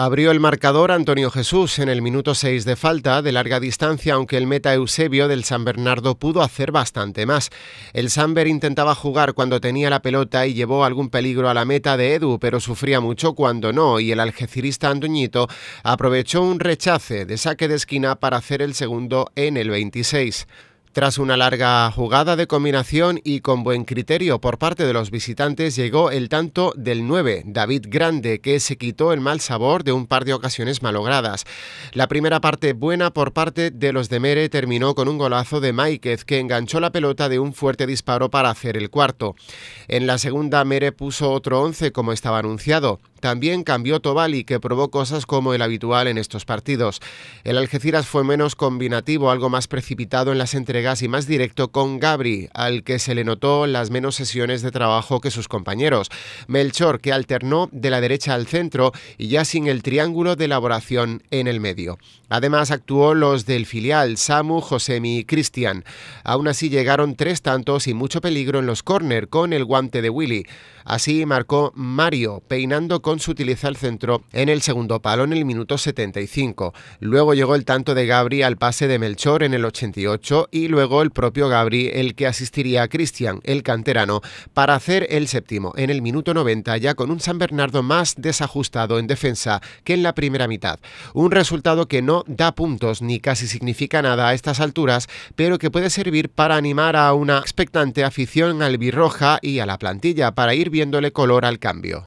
Abrió el marcador Antonio Jesús en el minuto 6 de falta de larga distancia, aunque el meta Eusebio del San Bernardo pudo hacer bastante más. El Samber intentaba jugar cuando tenía la pelota y llevó algún peligro a la meta de Edu, pero sufría mucho cuando no, y el algecirista anduñito aprovechó un rechace de saque de esquina para hacer el segundo en el 26. Tras una larga jugada de combinación y con buen criterio por parte de los visitantes llegó el tanto del 9, David Grande, que se quitó el mal sabor de un par de ocasiones malogradas. La primera parte buena por parte de los de Mere terminó con un golazo de Máiquez, que enganchó la pelota de un fuerte disparo para hacer el cuarto. En la segunda Mere puso otro 11 como estaba anunciado. También cambió Tobali, que probó cosas como el habitual en estos partidos. El Algeciras fue menos combinativo, algo más precipitado en las entregas y más directo con Gabri, al que se le notó las menos sesiones de trabajo que sus compañeros. Melchor, que alternó de la derecha al centro y ya sin el triángulo de elaboración en el medio. Además, actuó los del filial, Samu, Josemi y Cristian. Aún así, llegaron tres tantos y mucho peligro en los córner con el guante de Willy. Así marcó Mario, peinando con con utiliza el centro en el segundo palo en el minuto 75. Luego llegó el tanto de Gabri al pase de Melchor en el 88 y luego el propio Gabri el que asistiría a Cristian, el canterano, para hacer el séptimo en el minuto 90 ya con un San Bernardo más desajustado en defensa que en la primera mitad. Un resultado que no da puntos ni casi significa nada a estas alturas, pero que puede servir para animar a una expectante afición albirroja y a la plantilla para ir viéndole color al cambio.